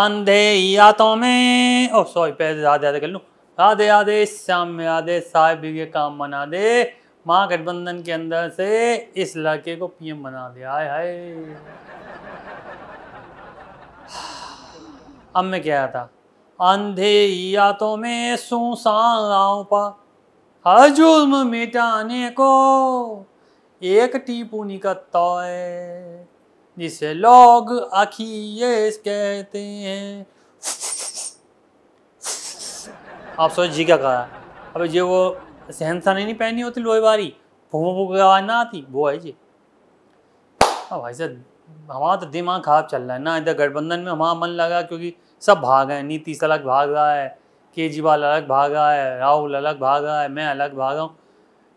अंधे तो में ओ सॉरी पहले तो राधे राधे कर लूँ राधे राधे श्याम में साहेब साहब ये काम बना दे महागठबंधन के अंदर से इस लड़के को पीएम बना दे आए हाय अब मैं क्या था अंधे तो में सुसान लाऊं पा हर जुल्म मिटाने को एक टीपूनी का है जिसे लोग ये कहते हैं आप सोच जी क्या कहा अब ये वो सहनसा नहीं पहनी होती लोहे बारी भूमो भूख आवाज़ ना आती वो है जी अब भाई सर हमारा तो दिमाग खराब चल रहा है ना इधर गठबंधन में हमारा मन लगा क्योंकि सब भाग हैं नीतीश अलग भाग रहा है केजरीवाल अलग भाग रहा है राहुल अलग भाग रहा है मैं अलग भागा हूँ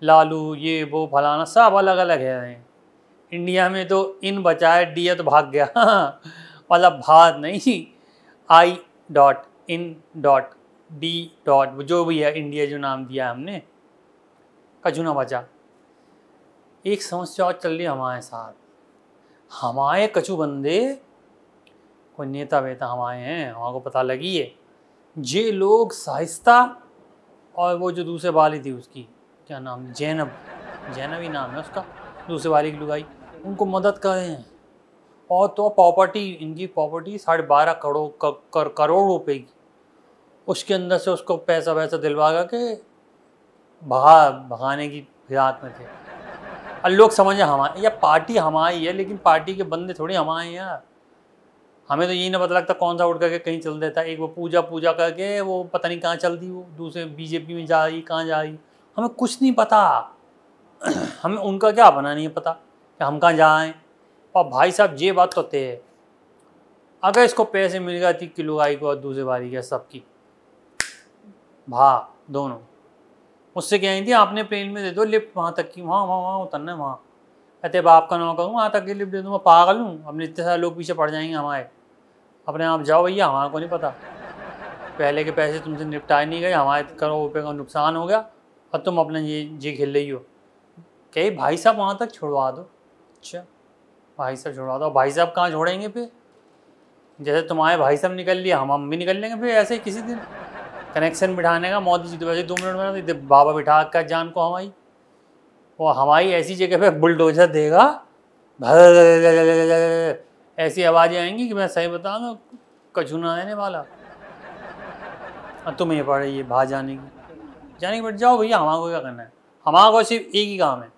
लालू ये वो फलाना सब अलग अलग है इंडिया में तो इन बचाए डी तो भाग गया वाला भाग नहीं I dot in dot D dot जो भी है इंडिया जो नाम दिया हमने ना बचा एक समस्या और चल रही हमारे साथ हमारे कछु बंदे कोई नेता वेता हमारे हैं वहाँ को पता लगी है जे लोग साहिस्ता और वो जो दूसरे वाली थी उसकी क्या नाम जैनब जैनब ही नाम है उसका दूसरे वाले की लुगाई उनको मदद करें और तो प्रॉपर्टी इनकी प्रॉपर्टी साढ़े बारह करोड़ कर, कर, करोड़ रुपए की उसके अंदर से उसको पैसा वैसा दिलवा के भगा भगाने की फिराक में थे और लोग समझे हमारे या पार्टी हमारी है लेकिन पार्टी के बंदे थोड़े हमारे हैं यार हमें तो यही ना पता लगता कौन सा उठ करके कहीं चल देता एक वो पूजा पूजा करके वो पता नहीं कहाँ चलती वो दूसरे बीजेपी में जा रही कहाँ जा रही हमें कुछ नहीं पता हमें उनका क्या बना नहीं पता कि हम कहाँ जाएँ और भाई साहब ये बात तो तय है अगर इसको पैसे मिल गए थी तो किलो गाई को और दूसरे बारी के सबकी भा दोनों उससे क्या थी आपने प्लेन में दे दो लिफ्ट वहाँ तक की वहाँ वहाँ वहाँ उतरना है वहाँ कहते बाप का ना हूँ वहाँ तक की लिफ्ट दे दूँ मैं पागल हूँ अपने इतने सारे लोग पीछे पड़ जाएंगे हमारे अपने आप जाओ भैया हमारे को नहीं पता पहले के पैसे तुमसे निपटाए नहीं गए हमारे करो रुपये का नुकसान हो गया और तुम अपना ये ये खेल रही हो कही भाई साहब वहाँ तक छुड़वा दो अच्छा भाई साहब छोड़वा दो भाई साहब कहाँ छोड़ेंगे फिर जैसे तुम्हारे भाई साहब निकल लिए हम हम भी निकल लेंगे फिर ऐसे ही किसी दिन कनेक्शन बिठाने का मोदी जी तो वैसे दो मिनट में बाबा बिठा कर जान को हमारी वो हमारी ऐसी जगह पे बुलडोजर देगा ऐसी आवाज़ें आएंगी कि मैं सही बता दूँ ना देने वाला और तुम्हें पड़ रही है जाने की जाने की बैठ जाओ भैया हमारे को क्या करना है हमारा को सिर्फ एक ही काम है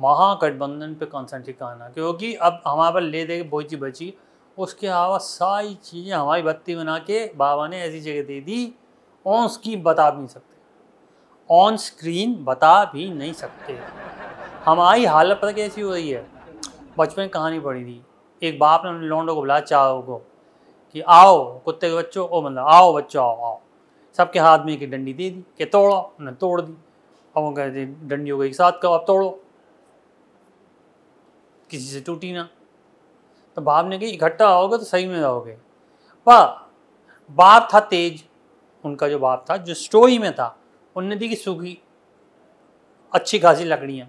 महागठबंधन पे कॉन्सेंट्रेट करना क्योंकि अब हमारे पास ले दे बोची बची उसके अलावा सारी चीज़ें हमारी बत्ती बना के बाबा ने ऐसी जगह दे दी ऑन स्क्रीन बता भी नहीं सकते ऑन स्क्रीन बता भी नहीं सकते हमारी हालत पता कैसी हो रही है बचपन में कहानी पढ़ी थी एक बाप ने लौंडों को बुलाया चारों को कि आओ कुत्ते के बच्चों ओ मतलब आओ बच्चों आओ आओ सबके हाथ में एक डंडी दे दी कि तोड़ो उन्हें तोड़ दी अब वो कहते डंडियों को एक साथ कहो अब तोड़ो किसी से टूटी ना तो बाप ने कही इकट्ठा आओगे तो सही में जाओगे वाह बाप था तेज उनका जो बाप था जो स्टोई में था उनने दी कि सूखी अच्छी खासी लकड़ियाँ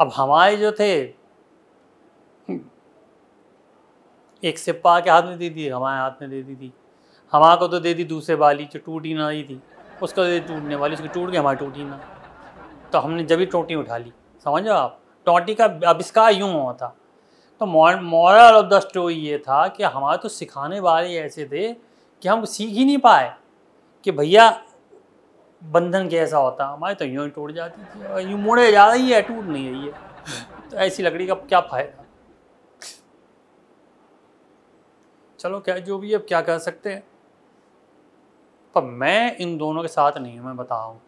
अब हमारे जो थे एक सिपा के हाथ में दे दी हमारे हाथ में दे दी थी हमारे को तो दे दी दूसरे वाली जो टूटी ना रही थी उसको दे दी टूटने वाली उसकी टूट गई हमारी टूटी ना तो हमने जब ही टोटी उठा ली समझो आप टॉटी का आविष्कार यूँ हुआ था तो मॉरल ऑफ द स्टोरी ये था कि हमारे तो सिखाने वाले ऐसे थे कि हम सीख ही नहीं पाए कि भैया बंधन कैसा होता हमारे तो यूँ ही टूट जाती थी और यूँ मोड़े जा रही है टूट नहीं रही है तो ऐसी लकड़ी का क्या फ़ायदा चलो क्या जो भी अब क्या कर सकते हैं पर मैं इन दोनों के साथ नहीं हूँ मैं बताऊँ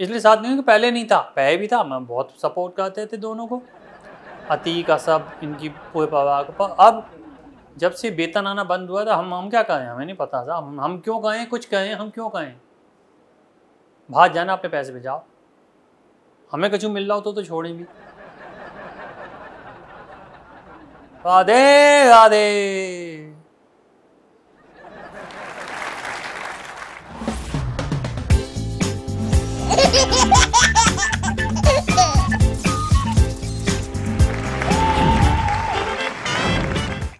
इसलिए साथ नहीं कि पहले नहीं था पहले भी था मैं बहुत सपोर्ट करते थे दोनों को अतीक असब इनकी पूरे पवा अब जब से वेतन आना बंद हुआ था हम हम क्या कहें हमें नहीं पता था हम हम क्यों कहें कुछ कहें हम क्यों कहें भाग जाना अपने पैसे भेजाओ हमें कुछ मिल रहा हो तो, तो छोड़ें भी राधे राधे